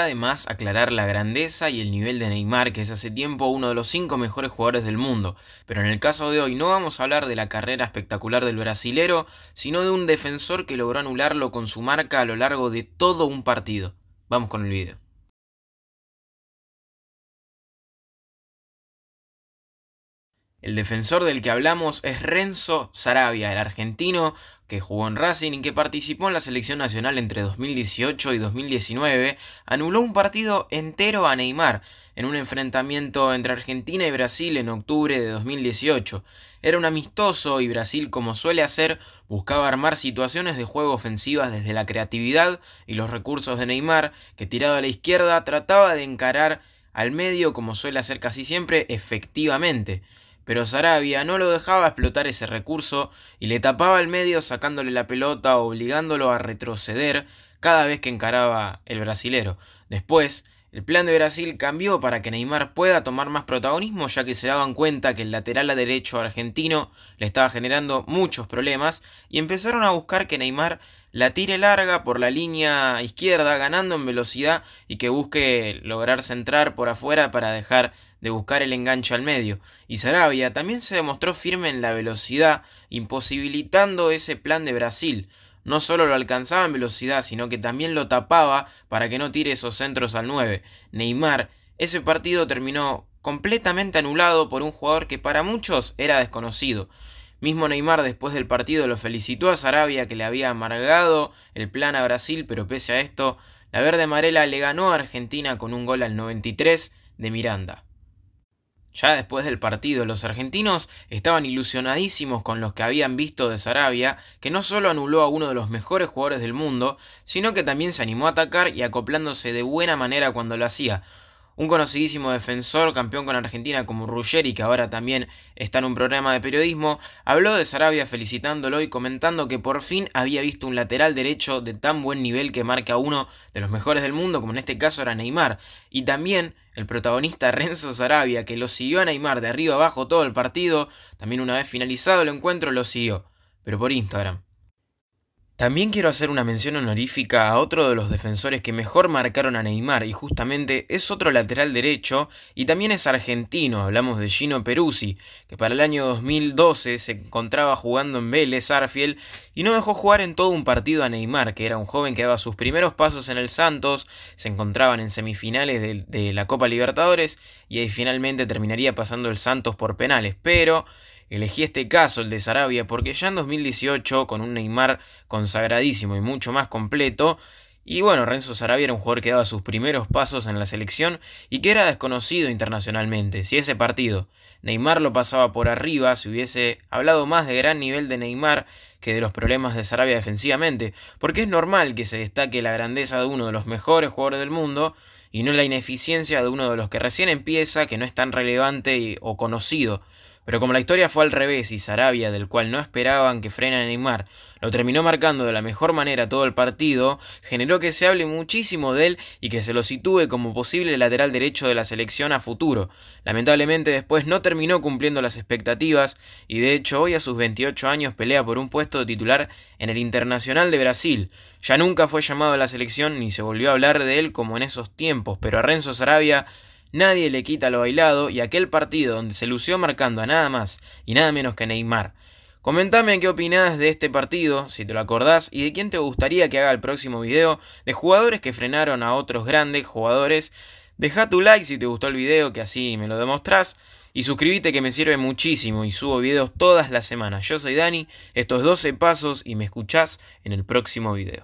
además aclarar la grandeza y el nivel de Neymar, que es hace tiempo uno de los cinco mejores jugadores del mundo. Pero en el caso de hoy no vamos a hablar de la carrera espectacular del brasilero, sino de un defensor que logró anularlo con su marca a lo largo de todo un partido. Vamos con el video. El defensor del que hablamos es Renzo Sarabia, el argentino que jugó en Racing y que participó en la selección nacional entre 2018 y 2019, anuló un partido entero a Neymar en un enfrentamiento entre Argentina y Brasil en octubre de 2018. Era un amistoso y Brasil, como suele hacer, buscaba armar situaciones de juego ofensivas desde la creatividad y los recursos de Neymar, que tirado a la izquierda trataba de encarar al medio como suele hacer casi siempre efectivamente pero Sarabia no lo dejaba explotar ese recurso y le tapaba el medio sacándole la pelota obligándolo a retroceder cada vez que encaraba el brasilero. Después, el plan de Brasil cambió para que Neymar pueda tomar más protagonismo ya que se daban cuenta que el lateral a derecho argentino le estaba generando muchos problemas y empezaron a buscar que Neymar la tire larga por la línea izquierda ganando en velocidad y que busque lograr centrar por afuera para dejar de buscar el enganche al medio, y Sarabia también se demostró firme en la velocidad, imposibilitando ese plan de Brasil. No solo lo alcanzaba en velocidad, sino que también lo tapaba para que no tire esos centros al 9. Neymar, ese partido terminó completamente anulado por un jugador que para muchos era desconocido. Mismo Neymar después del partido lo felicitó a Sarabia que le había amargado el plan a Brasil, pero pese a esto, la verde amarela le ganó a Argentina con un gol al 93 de Miranda. Ya después del partido, los argentinos estaban ilusionadísimos con los que habían visto de Sarabia, que no solo anuló a uno de los mejores jugadores del mundo, sino que también se animó a atacar y acoplándose de buena manera cuando lo hacía, un conocidísimo defensor, campeón con Argentina como Ruggeri, que ahora también está en un programa de periodismo, habló de Sarabia felicitándolo y comentando que por fin había visto un lateral derecho de tan buen nivel que marca uno de los mejores del mundo, como en este caso era Neymar. Y también el protagonista Renzo Sarabia, que lo siguió a Neymar de arriba abajo todo el partido, también una vez finalizado el encuentro lo siguió, pero por Instagram. También quiero hacer una mención honorífica a otro de los defensores que mejor marcaron a Neymar y justamente es otro lateral derecho y también es argentino, hablamos de Gino Peruzzi, que para el año 2012 se encontraba jugando en Vélez Arfiel y no dejó jugar en todo un partido a Neymar, que era un joven que daba sus primeros pasos en el Santos, se encontraban en semifinales de, de la Copa Libertadores y ahí finalmente terminaría pasando el Santos por penales, pero Elegí este caso, el de Sarabia, porque ya en 2018, con un Neymar consagradísimo y mucho más completo, y bueno, Renzo Sarabia era un jugador que daba sus primeros pasos en la selección y que era desconocido internacionalmente. Si ese partido Neymar lo pasaba por arriba, se hubiese hablado más de gran nivel de Neymar que de los problemas de Sarabia defensivamente, porque es normal que se destaque la grandeza de uno de los mejores jugadores del mundo y no la ineficiencia de uno de los que recién empieza, que no es tan relevante o conocido. Pero como la historia fue al revés y Sarabia, del cual no esperaban que frenara a Neymar, lo terminó marcando de la mejor manera todo el partido, generó que se hable muchísimo de él y que se lo sitúe como posible lateral derecho de la selección a futuro. Lamentablemente después no terminó cumpliendo las expectativas y de hecho hoy a sus 28 años pelea por un puesto de titular en el Internacional de Brasil. Ya nunca fue llamado a la selección ni se volvió a hablar de él como en esos tiempos, pero a Renzo Sarabia Nadie le quita lo bailado y aquel partido donde se lució marcando a nada más y nada menos que Neymar. Comentame qué opinás de este partido, si te lo acordás, y de quién te gustaría que haga el próximo video, de jugadores que frenaron a otros grandes jugadores. Deja tu like si te gustó el video, que así me lo demostrás. Y suscríbete que me sirve muchísimo y subo videos todas las semanas. Yo soy Dani, estos 12 pasos y me escuchás en el próximo video.